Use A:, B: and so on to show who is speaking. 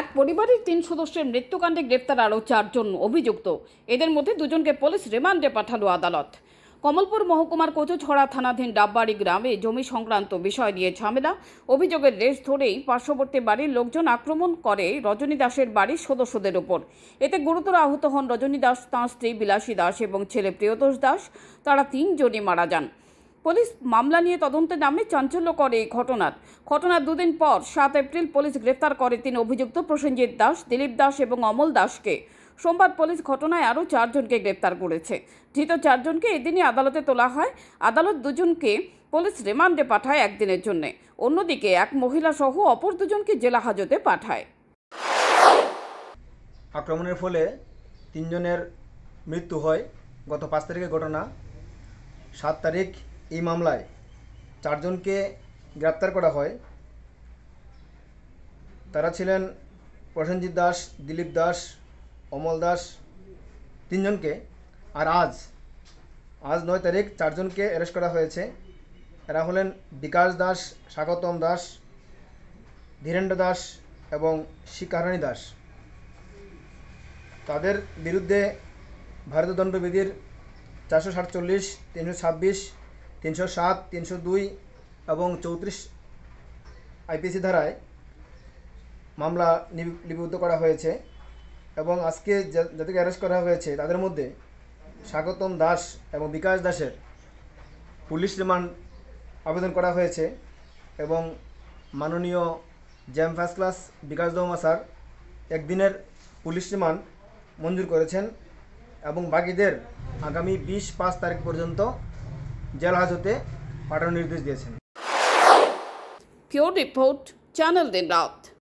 A: এক পরিবারের তিন সদস্যের মৃত্যুকাণ্ডে গ্রেপ্তার আরও চারজন অভিযুক্ত এদের মধ্যে দুজনকে পুলিশ রিমান্ডে পাঠালো আদালত কমলপুর মহকুমার কোচছড়া থানাধীন ডাববাড়ি গ্রামে জমি সংক্রান্ত বিষয় নিয়ে ঝামেলা অভিযোগের রেশ ধরেই পার্শ্ববর্তী বাড়ির লোকজন আক্রমণ করে রজনী দাসের বাড়ির সদস্যদের ওপর এতে গুরুতর আহত হন রজনী দাস তাঁর স্ত্রী বিলাসী দাস এবং ছেলে প্রিয়তোষ দাস তারা তিনজনই মারা যান পুলিশ মামলা নিয়ে তদন্তে নামে চাঞ্চল্য করে এই ঘটনার ঘটনার দুদিন পর সাত এপ্রিল পুলিশ গ্রেফতার করে তিন অভিযুক্ত প্রসেনজিৎ দাস দিলীপ দাস এবং অমল দাসকে সোমবার পুলিশ ঘটনায় আরও চারজনকে গ্রেপ্তার করেছে ধৃত চারজনকে এদিনই আদালতে তোলা হয় আদালত দুজনকে পুলিশ রিমান্ডে পাঠায় একদিনের জন্যে অন্যদিকে এক মহিলা সহ অপর দুজনকে জেলা হাজতে পাঠায়
B: আক্রমণের ফলে তিনজনের মৃত্যু হয় গত পাঁচ তারিখের ঘটনা সাত তারিখ এই মামলায় চারজনকে গ্রেপ্তার করা হয় তারা ছিলেন প্রসেনজিৎ দাস দিলীপ দাস অমল দাস তিনজনকে আর আজ আজ নয় তারিখ চারজনকে অ্যারেস্ট করা হয়েছে এরা হলেন বিকাশ দাস স্বাগতম দাস ধীরেন্দ্র দাস এবং শিকারানি দাস তাদের বিরুদ্ধে ভারতীয় দণ্ডবিধির চারশো সাতচল্লিশ তিনশো ছাব্বিশ তিনশো সাত তিনশো দুই এবং চৌত্রিশ আইপিসি ধারায় মামলা লিপিবদ্ধ করা হয়েছে এবং আজকে যাদেরকে অ্যারেস্ট করা হয়েছে তাদের মধ্যে স্বাগতম দাস এবং বিকাশ দাসের পুলিশ রিমান্ড আবেদন করা হয়েছে এবং মাননীয় জ্যাম ফার্স্ট ক্লাস বিকাশ দহমা স্যার একদিনের পুলিশ রিমান্ড মঞ্জুর করেছেন এবং বাকিদের আগামী বিশ পাঁচ তারিখ পর্যন্ত जल हाजते पाठान निर्देश दिए
A: रिपोर्ट चैनल दिन रात